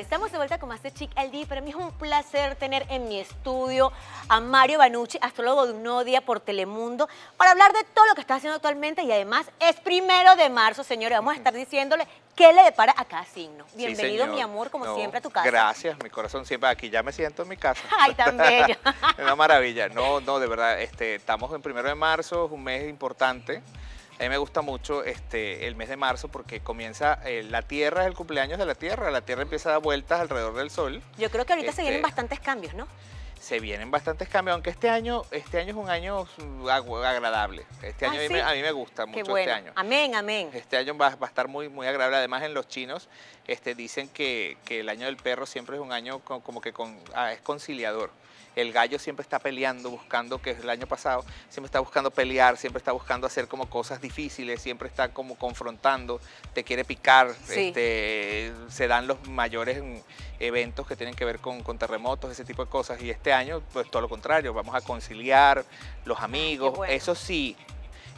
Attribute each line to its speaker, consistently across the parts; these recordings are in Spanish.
Speaker 1: estamos de vuelta con más al LD. Para mí es un placer tener en mi estudio a Mario Banucci, astrólogo de un Unodia por Telemundo, para hablar de todo lo que está haciendo actualmente y además es primero de marzo, señores. Vamos a estar diciéndole qué le depara a cada signo. Bienvenido, mi amor, como siempre, a tu casa. Gracias,
Speaker 2: mi corazón siempre aquí. Ya me siento en mi casa. Ay, tan bello. Una maravilla. No, no, de verdad, este, estamos en primero de marzo, es un mes importante. A mí me gusta mucho este, el mes de marzo porque comienza, eh, la Tierra es el cumpleaños de la Tierra, la Tierra empieza a dar vueltas alrededor del Sol.
Speaker 1: Yo creo que ahorita se vienen este, bastantes cambios, ¿no?
Speaker 2: Se vienen bastantes cambios, aunque este año, este año es un año agradable. Este ah, año a, mí, me, gusta mucho este año. Amén, amén. Este año va, a estar muy, muy agradable. Además, en los chinos este, dicen que, que el año del perro siempre es un año como que con, ah, es conciliador el gallo siempre está peleando, buscando, que es el año pasado, siempre está buscando pelear, siempre está buscando hacer como cosas difíciles, siempre está como confrontando, te quiere picar, este, se dan los mayores mm, eventos que tienen que ver con, terremotos, ese tipo de cosas, y este año pues todo lo contrario, vamos a conciliar los ah, amigos, eso sí,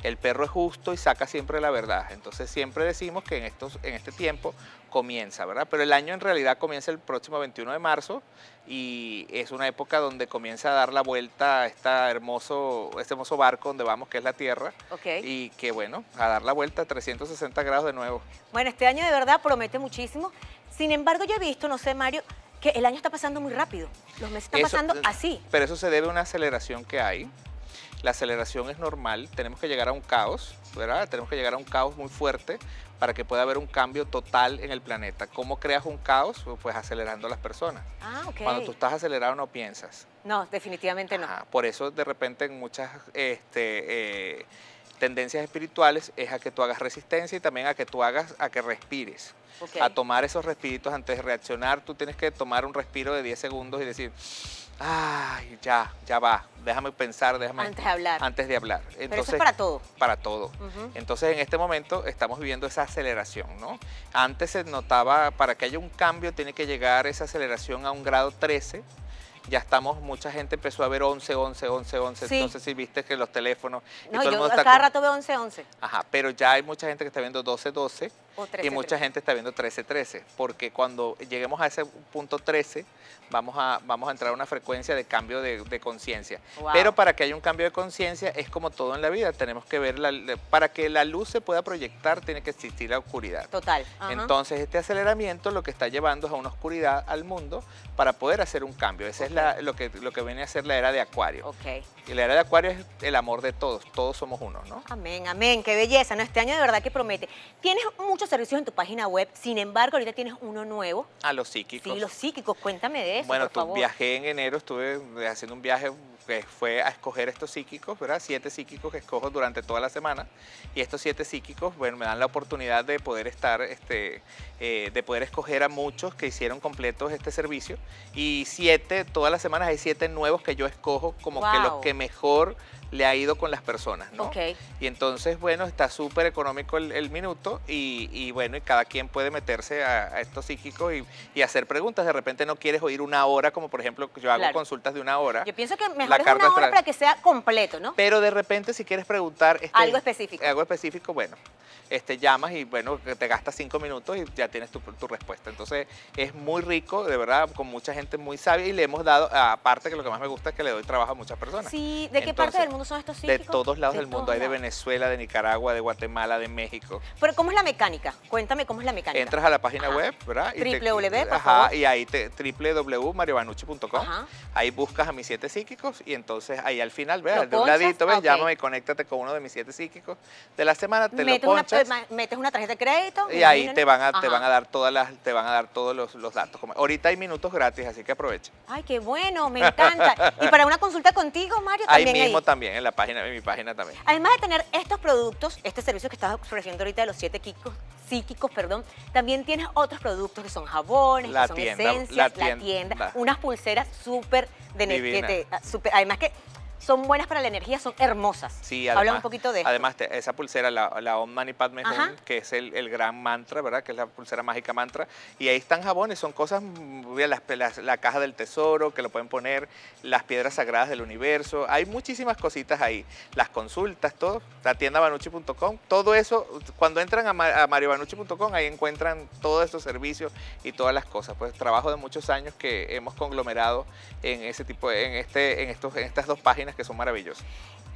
Speaker 2: el perro es justo y saca siempre la verdad. Entonces siempre decimos que en, estos, en este tiempo comienza, ¿verdad? Pero el año en realidad comienza el próximo 21 de marzo y es una época donde comienza a dar la vuelta a esta hermoso, este hermoso barco donde vamos, que es la Tierra. Ok. Y que bueno, a dar la vuelta a 360 grados de nuevo.
Speaker 1: Bueno, este año de verdad promete muchísimo. Sin embargo, yo he visto, no sé, Mario, que el año está pasando muy rápido. Los meses están pasando
Speaker 2: así. Pero eso se debe a una aceleración que hay la aceleración es normal, tenemos que llegar a un caos, ¿verdad? Tenemos que llegar a un caos muy fuerte para que pueda haber un cambio total en el planeta. ¿Cómo creas un caos? Pues acelerando a las personas.
Speaker 1: Ah, okay. Cuando tú
Speaker 2: estás acelerado no piensas.
Speaker 1: No, definitivamente no.
Speaker 2: por eso de repente en muchas este, eh, tendencias espirituales es a que tú hagas resistencia y también a que tú hagas, a que respires. A tomar esos respiritos antes de reaccionar, tú tienes que tomar un respiro de 10 segundos y decir, ay, ya, ya va, déjame pensar, déjame... Antes de hablar. Antes de hablar. Entonces, eso es para todo. Para todo. Entonces, en este momento estamos viviendo esa aceleración, ¿no? Antes se notaba, para que haya un cambio, tiene que llegar esa aceleración a un grado 13, ya estamos, mucha gente empezó a ver 11, 11, 11, 11. Entonces, si viste que los teléfonos. No, yo cada
Speaker 1: rato veo 11, 11.
Speaker 2: Ajá, pero ya hay mucha gente que está viendo 12, 12. y mucha gente está viendo 13, 13. Porque cuando lleguemos a ese punto 13, vamos a, vamos a entrar a una frecuencia de cambio de, conciencia. Pero para que haya un cambio de conciencia, es como todo en la vida. Tenemos que ver, la, para que la luz se pueda proyectar, tiene que existir la oscuridad.
Speaker 1: Total. Entonces,
Speaker 2: este aceleramiento lo que está llevando es a una oscuridad al mundo para poder hacer un cambio. ese es lo, que, lo que viene a ser la era de Acuario. Ok. Y la era de Acuario es el amor de todos, todos somos uno, ¿no?
Speaker 1: Amén, amén, qué belleza, ¿no? Este año de verdad que promete. Tienes muchos servicios en tu página web, sin embargo, ahorita tienes uno nuevo.
Speaker 2: A los psíquicos. Sí, los
Speaker 1: psíquicos, cuéntame de eso, Bueno, viajé
Speaker 2: en enero, estuve haciendo un viaje que fue a escoger estos psíquicos, ¿verdad? Siete psíquicos que escojo durante toda la semana. Y estos siete psíquicos, bueno, me dan la oportunidad de poder estar, este, eh, de poder escoger a muchos que hicieron completos este servicio. Y siete, todos todas las semanas hay siete nuevos que yo escojo como que los que mejor le ha ido con las personas, ¿no? Y entonces, bueno, está súper económico el, minuto y, bueno, y cada quien puede meterse a, esto psíquico y, hacer preguntas. De repente no quieres oír una hora, como por ejemplo yo hago consultas de una hora. Yo pienso que mejor la es una hora para
Speaker 1: que sea completo, ¿no?
Speaker 2: Pero de repente si quieres preguntar... Este, algo específico. Algo específico, bueno, este, llamas y bueno, te gastas cinco minutos y ya tienes tu, respuesta. Entonces es muy rico, de verdad, con mucha gente muy sabia y le hemos dado, aparte que lo que más me gusta es que le doy trabajo a muchas personas. Sí, ¿de qué parte del
Speaker 1: mundo? son estos De todos lados del mundo. Hay de
Speaker 2: Venezuela, de Nicaragua, de Guatemala, de México.
Speaker 1: Pero ¿cómo es la mecánica? Cuéntame cómo es la mecánica. Entras
Speaker 2: a la página web, ¿verdad? y ahí www.mariobanucci.com. Ahí buscas a mis siete psíquicos y entonces ahí al final, De un ladito, ves, llámame y conéctate con uno de mis siete psíquicos de la semana, te metes lo Una,
Speaker 1: metes una tarjeta de crédito. Y ahí te van a, te van a
Speaker 2: dar todas las, te van a dar todos los, datos. Como, ahorita hay minutos gratis, así que aprovecha.
Speaker 1: Ay, qué bueno, me encanta. y para una consulta contigo, Mario, también. Ahí mismo
Speaker 2: también en la página, en mi página también.
Speaker 1: Además de tener estos productos, este servicio que estás ofreciendo ahorita de los siete psíquicos, perdón, también tienes otros productos que son jabones, que son esencias, la tienda, unas pulseras súper de ah, además que son buenas para la energía, son hermosas. Sí, además, Habla un poquito de eso. Además,
Speaker 2: esa pulsera, la, la Om Mani Padme Hum, que es el, gran mantra, ¿verdad? Que es la pulsera mágica mantra. Y ahí están jabones, son cosas, mm, las, las, la caja del tesoro, que lo pueden poner, las piedras sagradas del universo. Hay muchísimas cositas ahí. Las consultas, todo. La tienda banucci.com, todo eso. Cuando entran a, a mariobanucci.com, ahí encuentran todos estos servicios y todas las cosas. Pues trabajo de muchos años que hemos conglomerado en ese tipo, en, este, en, estos, en estas dos páginas que son maravillosos.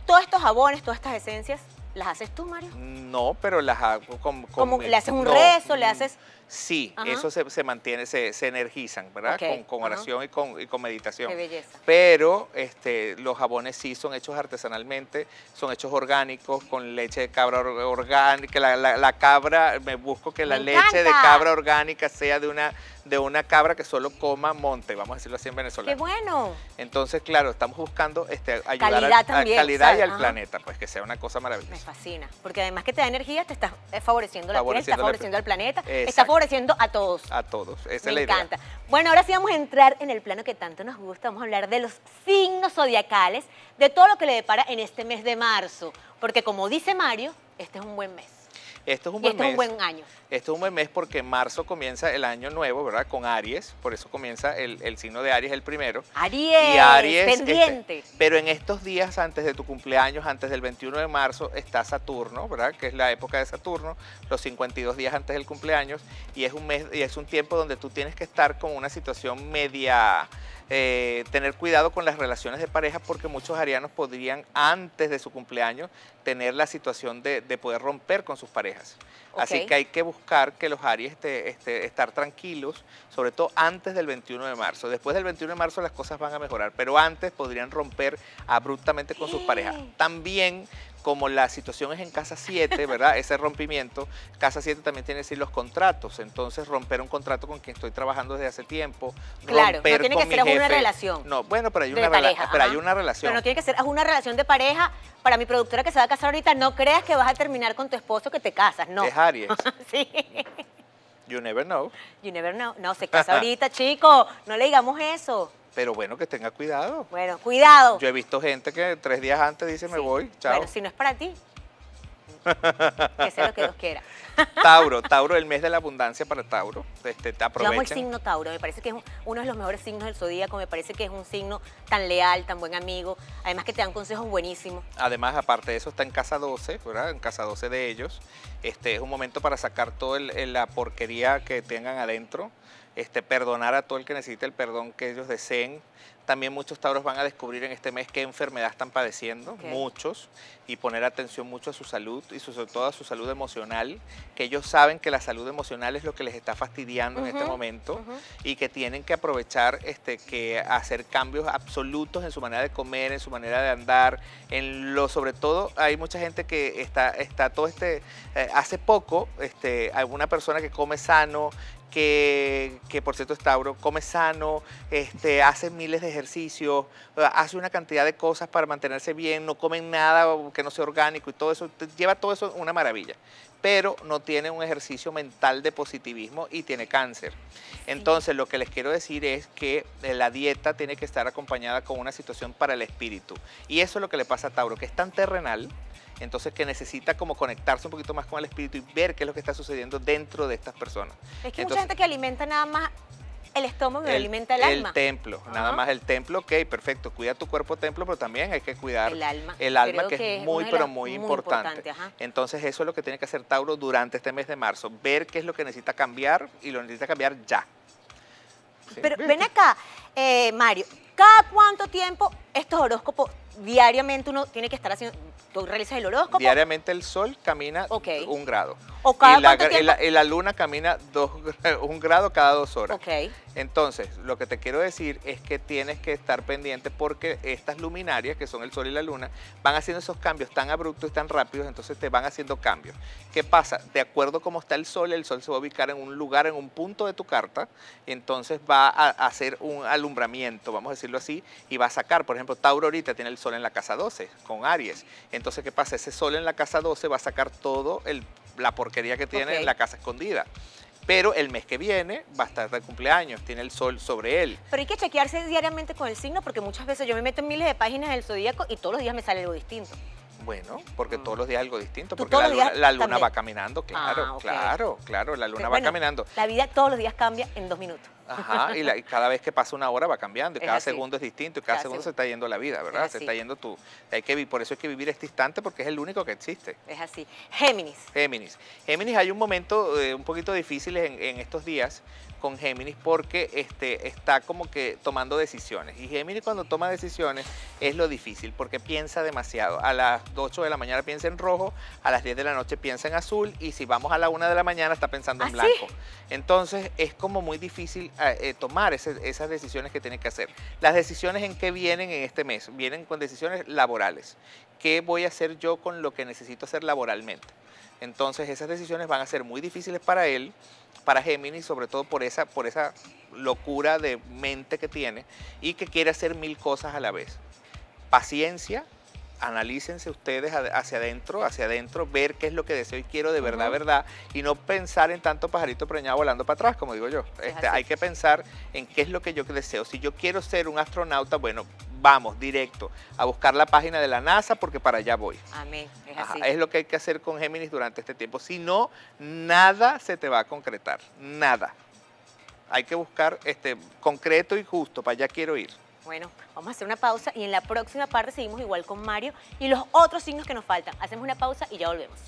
Speaker 1: Todos estos jabones, todas estas esencias, ¿las haces tú, Mario?
Speaker 2: No, pero las hago con... ¿Le haces un rezo? ¿Le mm, haces...? Sí, eso se, mantiene, se, se energizan, ¿verdad? Con, oración y con, meditación. Qué belleza. Pero este, los jabones sí son hechos artesanalmente, son hechos orgánicos, con leche de cabra orgánica. La, cabra, me busco que la leche de cabra orgánica sea de una de una cabra que solo coma monte, vamos a decirlo así en Venezuela. ¡Qué bueno! Entonces, claro, estamos buscando este, ayudar calidad a, también, calidad y al planeta, pues que sea una cosa maravillosa. Me
Speaker 1: fascina, porque además que te da energía, te está eh, favoreciendo la piel, está favoreciendo al planeta, está favoreciendo a todos.
Speaker 2: A todos, esa Me es la encanta.
Speaker 1: Bueno, ahora sí vamos a entrar en el plano que tanto nos gusta, vamos a hablar de los signos zodiacales, de todo lo que le depara en este mes de marzo, porque como dice Mario, este es un buen mes.
Speaker 2: Esto es un buen mes. año. Esto es un buen mes porque marzo comienza el año nuevo, ¿verdad? Con Aries, por eso comienza el, signo de Aries el primero. Aries, y este, pero en estos días antes de tu cumpleaños, antes del 21 de marzo, está Saturno, ¿verdad? Que es la época de Saturno, los 52 días antes del cumpleaños y es un mes y es un tiempo donde tú tienes que estar con una situación media eh, tener cuidado con las relaciones de pareja porque muchos arianos podrían antes de su cumpleaños tener la situación de, poder romper con sus parejas. Así que hay que buscar que los aries estén este, estar tranquilos, sobre todo antes del 21 de marzo. Después del 21 de marzo las cosas van a mejorar, pero antes podrían romper abruptamente con sus parejas. También como la situación es en Casa 7, ¿verdad? Ese rompimiento, Casa 7 también tiene que decir los contratos, entonces romper un contrato con quien estoy trabajando desde hace tiempo, claro, no tiene que ser una relación. No, bueno, pero hay una, pareja, pero hay una relación. Pero no tiene
Speaker 1: que ser es una relación de pareja. Para mi productora que se va a casar ahorita, no creas que vas a terminar con tu esposo que te casas, no. Es
Speaker 2: Aries. sí. You never know.
Speaker 1: You never know. No, se casa ahorita, chico. No le digamos eso.
Speaker 2: Pero bueno, que tenga cuidado.
Speaker 1: Bueno, cuidado. Yo
Speaker 2: he visto gente que tres días antes dice me voy, chao. Bueno, si no es para ti, que sea lo que Dios quiera.
Speaker 1: Tauro,
Speaker 2: Tauro, el mes de la abundancia para Tauro. Este, te aprovechen. Yo amo el signo
Speaker 1: Tauro, me parece que es uno de los mejores signos del zodíaco, me parece que es un signo tan leal, tan buen amigo, además que te dan consejos buenísimos.
Speaker 2: Además, aparte de eso, está en casa 12, ¿verdad? En casa 12 de ellos. Este es un momento para sacar toda la porquería que tengan adentro este, perdonar a todo el que necesite el perdón que ellos deseen. También muchos tauros van a descubrir en este mes qué enfermedad están padeciendo, muchos, y poner atención mucho a su salud y sobre todo a su salud emocional, que ellos saben que la salud emocional es lo que les está fastidiando en este momento y que tienen que aprovechar este, que hacer cambios absolutos en su manera de comer, en su manera de andar, en lo sobre todo hay mucha gente que está, está todo este, eh, hace poco, este, alguna persona que come sano, que, por cierto es Tauro, come sano, este, hace miles de ejercicios, eh, hace una cantidad de cosas para mantenerse bien, no come nada que no sea orgánico y todo eso, lleva todo eso una maravilla, pero no tiene un ejercicio mental de positivismo y tiene cáncer. Entonces lo que les quiero decir es que eh, la dieta tiene que estar acompañada con una situación para el espíritu. Y eso es lo que le pasa a Tauro, que es tan terrenal entonces que necesita como conectarse un poquito más con el espíritu y ver qué es lo que está sucediendo dentro de estas personas.
Speaker 1: Es que hay mucha gente que alimenta nada más el estómago alimenta el, alma. El
Speaker 2: templo, nada más el templo, ok, perfecto. Cuida tu cuerpo templo, pero también hay que cuidar el alma, el alma que, es, muy, pero muy, importante. Entonces eso es lo que tiene que hacer Tauro durante este mes de marzo, ver qué es lo que necesita cambiar y lo necesita cambiar ya. pero
Speaker 1: ven acá, eh, Mario, ¿cada cuánto tiempo estos horóscopos diariamente uno tiene que estar haciendo, tú realizas el horóscopo.
Speaker 2: Diariamente el sol camina un grado. ¿O cada y la, luna camina un grado cada dos horas. Entonces, lo que te quiero decir es que tienes que estar pendiente porque estas luminarias, que son el sol y la luna, van haciendo esos cambios tan abruptos y tan rápidos, entonces te van haciendo cambios. ¿Qué pasa? De acuerdo a cómo está el sol, el sol se va a ubicar en un lugar, en un punto de tu carta, entonces va a hacer un alumbramiento, vamos a decirlo así, y va a sacar, por ejemplo, Tauro ahorita tiene el sol sol en la casa 12 con Aries. Entonces, ¿qué pasa? Ese sol en la casa 12 va a sacar todo el, la porquería que tiene en la casa escondida pero el mes que viene va a estar de cumpleaños, tiene el sol sobre él.
Speaker 1: Pero hay que chequearse diariamente con el signo porque muchas veces yo me meto en miles de páginas del zodíaco y todos los días me sale algo distinto.
Speaker 2: Bueno, porque todos mm. los días algo distinto, porque la luna, va caminando, ah, claro, claro, claro, la luna va caminando.
Speaker 1: La vida todos los días cambia en dos minutos. Ajá, y,
Speaker 2: cada vez que pasa una hora va cambiando, y cada segundo es distinto, y cada, segundo, se está yendo la vida, ¿verdad? se está yendo tú. Hay que, por eso hay que vivir este instante porque es el único que existe. Es así. Géminis. Géminis. Géminis, hay un momento eh, un poquito difícil en, estos días con Géminis porque este, está como que tomando decisiones. Y Géminis cuando toma decisiones es lo difícil porque piensa demasiado. A las 8 de la mañana piensa en rojo, a las 10 de la noche piensa en azul y si vamos a la 1 de la mañana está pensando en ¿Ah, blanco. Entonces es como muy difícil eh, eh, tomar esas decisiones que tiene que hacer. Las decisiones en qué vienen en este mes, vienen con decisiones laborales. ¿Qué voy a hacer yo con lo que necesito hacer laboralmente? Entonces esas decisiones van a ser muy difíciles para él, para Géminis, sobre todo por esa, por esa locura de mente que tiene y que quiere hacer mil cosas a la vez. Paciencia, analícense ustedes hacia adentro, hacia adentro, ver qué es lo que deseo y quiero de verdad, verdad, y no pensar en tanto pajarito preñado volando para atrás, como digo yo. Este, hay que pensar en qué es lo que yo deseo. Si yo quiero ser un astronauta, bueno, vamos directo a buscar la página de la NASA porque para allá voy.
Speaker 1: Amén. Es, así. es lo
Speaker 2: que hay que hacer con Géminis durante este tiempo. Si no, nada se te va a concretar, nada. Hay que buscar este concreto y justo, para allá quiero ir.
Speaker 1: Bueno, vamos a hacer una pausa y en la próxima parte seguimos igual con Mario y los otros signos que nos faltan. Hacemos una pausa y ya volvemos.